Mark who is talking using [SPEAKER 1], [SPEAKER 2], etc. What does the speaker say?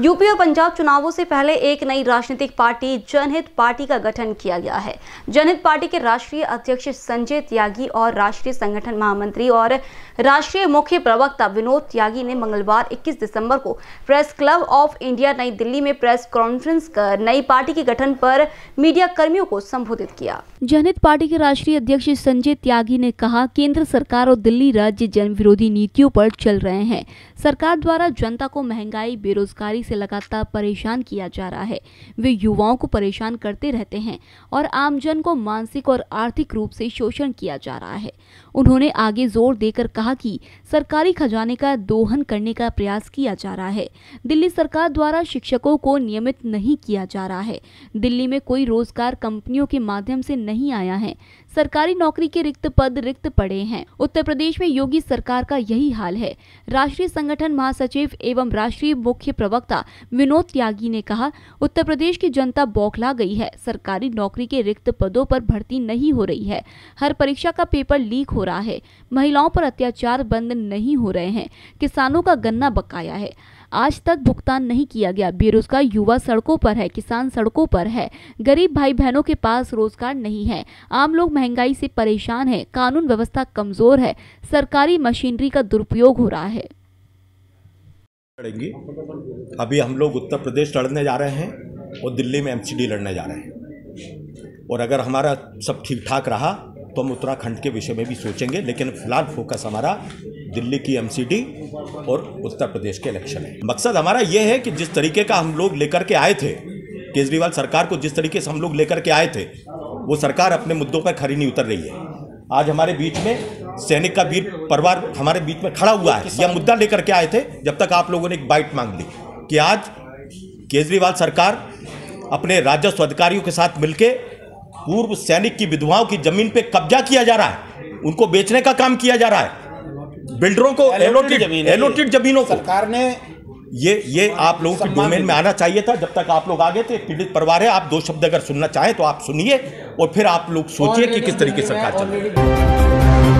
[SPEAKER 1] UP और पंजाब चुनावों से पहले एक नई राजनीतिक पार्टी जनहित पार्टी का गठन किया गया है जनहित पार्टी के राष्ट्रीय अध्यक्ष संजय त्यागी और राष्ट्रीय संगठन महामंत्री और राष्ट्रीय मुख्य प्रवक्ता विनोद त्यागी ने मंगलवार 21 दिसंबर को प्रेस क्लब ऑफ इंडिया नई दिल्ली में प्रेस कॉन्फ्रेंस कर नई पार्टी के गठन पर मीडिया कर्मियों को संबोधित किया जनहित पार्टी के राष्ट्रीय अध्यक्ष संजय त्यागी ने कहा केंद्र सरकार और दिल्ली राज्य जन विरोधी नीतियों पर चल रहे हैं सरकार द्वारा जनता को महंगाई बेरोजगारी से लगातार परेशान किया जा रहा है वे युवाओं को परेशान करते रहते हैं और आमजन को मानसिक और आर्थिक रूप से शोषण किया जा रहा है उन्होंने आगे जोर देकर कहा कहा कि सरकारी खजाने का दोहन करने का प्रयास किया जा रहा है दिल्ली सरकार द्वारा शिक्षकों को नियमित नहीं किया जा रहा है दिल्ली में कोई रोजगार कंपनियों के माध्यम से नहीं आया है सरकारी नौकरी के रिक्त पद रिक्त पड़े हैं उत्तर प्रदेश में योगी सरकार का यही हाल है राष्ट्रीय संगठन महासचिव एवं राष्ट्रीय मुख्य प्रवक्ता विनोद त्यागी ने कहा उत्तर प्रदेश की जनता बौखला गई है सरकारी नौकरी के रिक्त पदों पर भर्ती नहीं हो रही है हर परीक्षा का पेपर लीक हो रहा है महिलाओं पर अत्याचार बंद नहीं हो रहे हैं किसानों का गन्ना बकाया है आज तक भुगतान नहीं किया गया बेरोजगार युवा सड़कों पर है किसान सड़कों पर है गरीब भाई बहनों के पास रोजगार नहीं है आम लोग महंगाई से परेशान है कानून व्यवस्था कमजोर है सरकारी मशीनरी का दुरुपयोग हो रहा है
[SPEAKER 2] अभी हम लोग उत्तर प्रदेश लड़ने जा रहे हैं और दिल्ली में एमसीडी लड़ने जा रहे हैं और अगर हमारा सब ठीक ठाक रहा तो हम उत्तराखंड के विषय में भी सोचेंगे लेकिन फिलहाल फोकस हमारा दिल्ली की एमसीडी और उत्तर प्रदेश के इलेक्शन है मकसद हमारा ये है कि जिस तरीके का हम लोग लेकर के आए थे केजरीवाल सरकार को जिस तरीके से हम लोग लेकर के आए थे वो सरकार अपने मुद्दों पर खरी नहीं उतर रही है आज हमारे बीच में सैनिक का वीर परिवार हमारे बीच में खड़ा हुआ है यह मुद्दा लेकर के आए थे जब तक आप लोगों ने एक बाइट मांग ली कि आज केजरीवाल सरकार अपने राजस्व अधिकारियों के साथ मिलकर पूर्व सैनिक की विधवाओं की जमीन पर कब्जा किया जा रहा है उनको बेचने का काम किया जा रहा है बिल्डरों को एलोटेड एलोटेड जमीनों सरकार ने ये ये आप लोगों के डोमेन में आना चाहिए था जब तक आप लोग आगे थे पीड़ित परिवार है आप दो शब्द अगर सुनना चाहें तो आप सुनिए और फिर आप लोग
[SPEAKER 1] सोचिए कि किस तरीके सरकार चल रही है